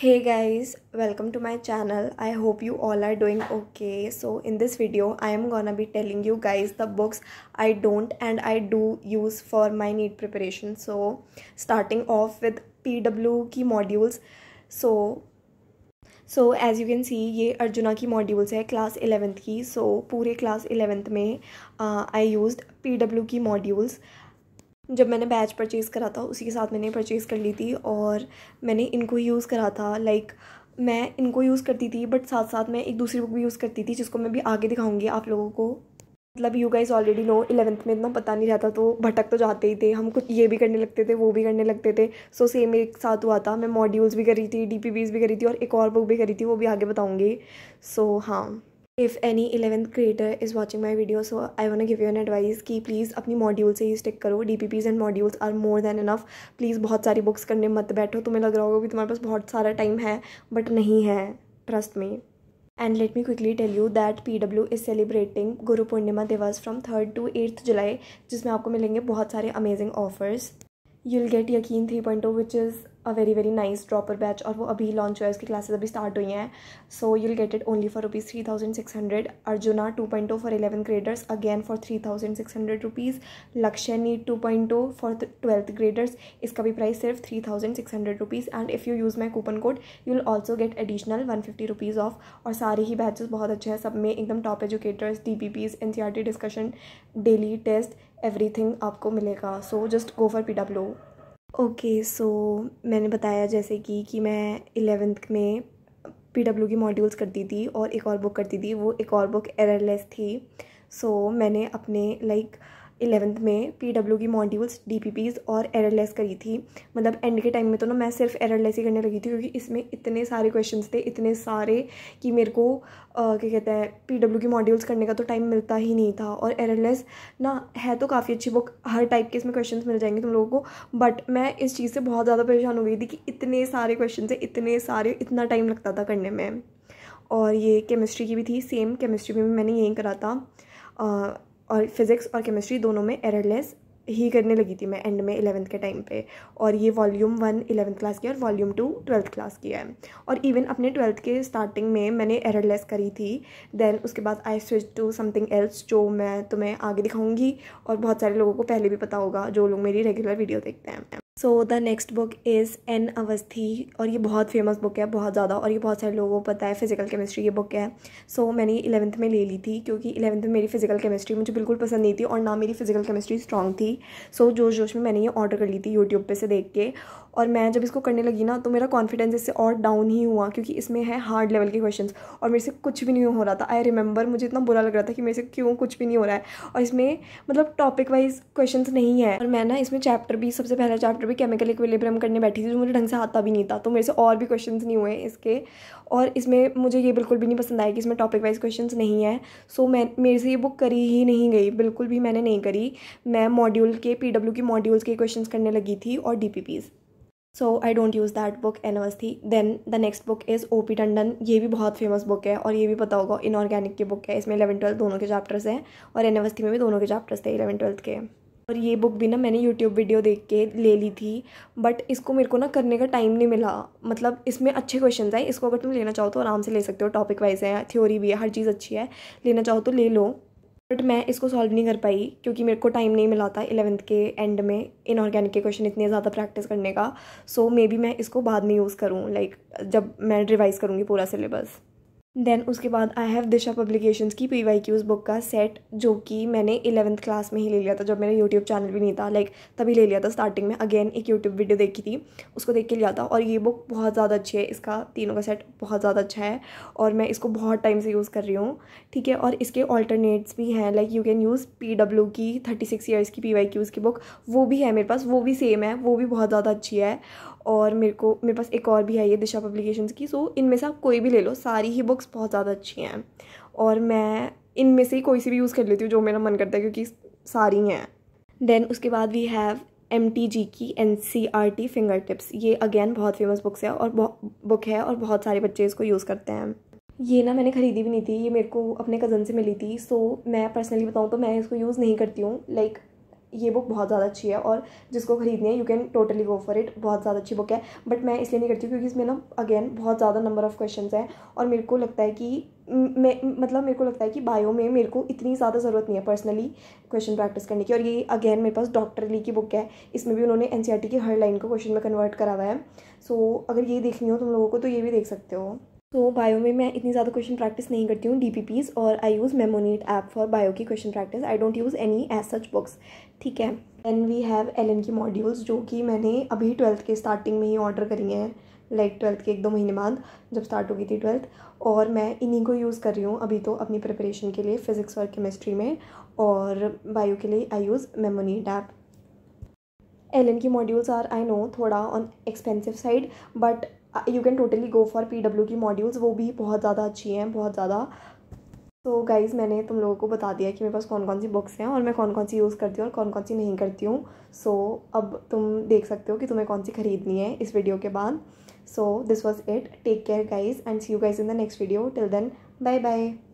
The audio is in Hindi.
hey guys welcome to my channel i hope you all are doing okay so in this video i am gonna be telling you guys the books i don't and i do use for my need preparation so starting off with pw की modules so so as you can see ये अर्जुना की मॉड्यूल्स है क्लास एलेवेंथ की सो so, पूरे क्लास एलेवेंथ में आई यूज़ पी डब्ल्यू की मॉड्यूल्स जब मैंने बैच परचेज़ करा था उसी के साथ मैंने परचेज़ कर ली थी और मैंने इनको यूज़ करा था लाइक मैं इनको यूज़ करती थी बट साथ साथ मैं एक दूसरी बुक भी यूज़ करती थी जिसको मैं भी आगे दिखाऊंगी आप लोगों को मतलब you guys already know eleventh में इतना पता नहीं रहता तो भटक तो जाते ही थे हम कुछ ये भी करने लगते थे वो भी करने लगते थे सो so, सेम एक साथ हुआ था मैं मॉड्यूल्स भी करी थी डी भी करी थी और एक और बुक भी करी थी वो भी आगे बताऊँगी सो so, हाँ if any eleventh creator is watching my video so I want give you an advice कि प्लीज़ अपनी मॉड्यूल से ही स्टिक करो D P Ps and modules are more than enough please बहुत सारी बुक्स करने मत बैठो तुम्हें लग रहा होगा कि तुम्हारे पास बहुत सारा टाइम है बट नहीं है ट्रस्ट में and let me quickly tell you that P W is celebrating Guru Purnima दिवस from third to eighth July जिसमें आपको मिलेंगे बहुत सारे अमेजिंग ऑफर्स यूल गेट यकीन three point two which is a very very nice dropper batch और वो अभी लॉन्च हुआ है उसकी क्लासेस अभी स्टार्ट हुई हैं so you will get it only for rupees three thousand six hundred Arjuna two point two for eleven graders again for three thousand six hundred rupees लक्ष्यनी two point two for twelfth graders इसका भी प्राइस सिर्फ three thousand six hundred rupees and if you use my coupon code you will also get additional one fifty rupees off और सारे ही बैचेस बहुत अच्छे हैं सब में एकदम top educators D P Ps N C R T discussion daily test every thing आपको मिलेगा so just go for P W okay okay, so so, मैंने बताया जैसे कि कि मैं इलेवेंथ में पी डब्ल्यू की मॉड्यूल्स करती थी और एक और बुक करती थी वो एक और बुक एररलेस थी सो so, मैंने अपने लाइक like, इलेवेंथ में पी डब्ल्यू की मॉड्यूल्स डी पी पीज और एररलेस करी थी मतलब एंड के टाइम में तो ना मैं सिर्फ एररलेस ही करने लगी थी क्योंकि इसमें इतने सारे क्वेश्चन थे इतने सारे कि मेरे को क्या कहते हैं पी डब्ल्यू की मॉड्यूल्स करने का तो टाइम मिलता ही नहीं था और एररलेस ना है तो काफ़ी अच्छी बुक हर टाइप के इसमें क्वेश्चन मिल जाएंगे तुम लोगों को बट मैं इस चीज़ से बहुत ज़्यादा परेशान हो गई थी कि इतने सारे क्वेश्चन थे इतने सारे इतना टाइम लगता था करने में और ये केमिस्ट्री की भी थी सेम केमिस्ट्री में भी मैंने यहीं करा था और फिज़िक्स और केमिस्ट्री दोनों में एररलेस ही करने लगी थी मैं एंड में इलेवंथ के टाइम पे और ये वॉल्यूम वन इलेवंथ क्लास की और वॉल्यूम टू ट्वेल्थ क्लास की है और इवन अपने ट्वेल्थ के स्टार्टिंग में मैंने एररलेस करी थी देन उसके बाद I switch to something else जो मैं तुम्हें आगे दिखाऊंगी और बहुत सारे लोगों को पहले भी पता होगा जो लोग मेरी रेगुलर वीडियो देखते हैं so the next book is N Awasthi और ये बहुत फेमस बुक है बहुत ज़्यादा और ये बहुत सारे लोगों को पता है फिज़िकल केमिस्ट्री ये बुक है सो so, मैंने इलेवंथ में ले ली थी क्योंकि इलेवंथ में मेरी फिज़िकल केमिस्ट्री मुझे बिल्कुल पसंद नहीं थी और ना मेरी फिज़िकल केमिस्ट्री स्ट्रॉन्ग थी सो so, जोश जोश में मैंने ये ऑर्डर कर ली थी यूट्यूब पर से देख के और मैं जब इसको करने लगी ना तो मेरा कॉन्फिडेंस इससे और डाउन ही हुआ क्योंकि इसमें है हार्ड लेवल के क्वेश्चंस और मेरे से कुछ भी नहीं हो रहा था आई रिमेंबर मुझे इतना बुरा लग रहा था कि मेरे से क्यों कुछ भी नहीं हो रहा है और इसमें मतलब टॉपिक वाइज क्वेश्चन नहीं है और मैं ना इसमें चैप्टर भी सबसे पहला चैप्टर भी केमिकल इक्विलिब्रियम करने बैठी थी जो मुझे ढंग से आता भी नहीं था तो मेरे से और भी क्वेश्चन नहीं हुए इसके और इसमें मुझे ये बिल्कुल भी नहीं पसंद आया कि इसमें टॉपिक वाइज क्वेश्चन नहीं है सो मैं मेरे से ये बुक करी ही नहीं गई बिल्कुल भी मैंने नहीं करी मैं मॉड्यूल के पी की मॉड्यूल्स के क्वेश्चन करने लगी थी और D so I don't use that book एनवस्थी then the next book is O P Tandon ये भी बहुत फेमस बुक है और ये भी पता होगा इनऑर्गेनिक की बुक है इसमें इलेवन ट्वेल्थ दोनों के चैप्टर्स हैं और एनवस्थी में भी दोनों के चैप्टर्स थे इलेवन ट्वेल्थ के और ये बुक भी ना मैंने यूट्यूब वीडियो देख के ले ली थी बट इसको मेरे को ना करने का टाइम नहीं मिला मतलब इसमें अच्छे क्वेश्चन आए इसको अगर तुम लेना चाहो तो आराम से ले सकते हो टॉपिक वाइज है थ्योरी भी है हर चीज़ अच्छी है लेना चाहो तो ले लो बट मैं इसको सॉल्व नहीं कर पाई क्योंकि मेरे को टाइम नहीं मिला था इलेवंथ के एंड में इनऑर्गेनिक के क्वेश्चन इतने ज़्यादा प्रैक्टिस करने का सो मे बी मैं इसको बाद में यूज़ करूँ लाइक like, जब मैं रिवाइज़ करूँगी पूरा सिलेबस देन उसके बाद आई हैव दिशा पब्लिकेशंस की पी वाई क्यूज़ बुक का सेट जो कि मैंने इलेवंथ क्लास में ही ले लिया था जब मेरा यूट्यूब चैनल भी नहीं था लाइक तभी ले लिया था स्टार्टिंग में अगेन एक यूट्यूब वीडियो देखी थी उसको देख के लिया था और ये बुक बहुत ज़्यादा अच्छी है इसका तीनों का सेट बहुत ज़्यादा अच्छा है और मैं इसको बहुत टाइम से यूज़ कर रही हूँ ठीक है और इसके ऑल्टरनेट्स भी हैं like you can use P W की थर्टी सिक्स ईयर्स की पी वाई क्यूज़ की बुक वो भी है मेरे पास वो भी सेम है वो भी बहुत ज़्यादा अच्छी है और मेरे को मेरे पास एक और भी है ये दिशा पब्लिकेशंस की सो इनमें से आप कोई भी ले लो सारी ही बुक्स बहुत ज़्यादा अच्छी हैं और मैं इनमें से ही कोई सी भी यूज़ कर लेती हूँ जो मेरा मन करता है क्योंकि सारी हैं देन उसके बाद we have M T G की N C R T finger tips ये अगेन बहुत फेमस बुक्स है और बुक है और बहुत सारे बच्चे इसको यूज़ करते हैं ये ना मैंने ख़रीदी भी नहीं थी ये मेरे को अपने कज़न से मिली थी सो मैं पर्सनली बताऊँ तो मैं इसको यूज़ नहीं करती हूँ लाइक like, ये बुक बहुत ज़्यादा अच्छी है और जिसको खरीदनी है you can totally go for it बहुत ज़्यादा अच्छी बुक है बट मैं इसलिए नहीं करती हूँ क्योंकि इसमें ना अगेन बहुत ज़्यादा नंबर ऑफ़ क्वेश्चन हैं और मेरे को लगता है कि मैं मतलब मेरे को लगता है कि बायो में मेरे को इतनी ज़्यादा ज़रूरत नहीं है पर्सनली क्वेश्चन प्रैक्टिस करने की और ये अगेन मेरे पास डॉक्टर ली की बुक है इसमें भी उन्होंने एन e की हर लाइन को क्वेश्चन में कन्वर्ट करा हुआ है सो so, अगर ये देखनी हो तुम लोगों को तो ये भी देख सकते हो तो बायो में मैं इतनी ज़्यादा क्वेश्चन प्रैक्टिस नहीं करती हूँ डी और I use Memonet app for bio की question practice I don't use any as such books ठीक है and we have Allen की मॉड्यूल्स जो कि मैंने अभी ट्वेल्थ के स्टार्टिंग में ही ऑर्डर करी हैं लाइक ट्वेल्थ के एक दो महीने बाद जब स्टार्ट हो गई थी ट्वेल्थ और मैं इन्हीं को यूज़ कर रही हूँ अभी तो अपनी प्रिपरेशन के लिए फ़िज़िक्स और केमिस्ट्री में और बायो के लिए I use Memonet app Allen की मॉड्यूल्स आर आई नो थोड़ा on expensive side but you can totally go for P W की मॉड्यूल्स वो भी बहुत ज़्यादा अच्छी हैं बहुत ज़्यादा तो गाइज़ मैंने तुम लोगों को बता दिया कि मेरे पास कौन कौन सी बुक्स हैं और मैं कौन कौन सी यूज़ करती हूँ और कौन कौन सी नहीं करती हूँ सो so, अब तुम देख सकते हो कि तुम्हें कौन सी ख़रीदनी है इस वीडियो के बाद so this was it take care guys and see you guys in the next video till then bye bye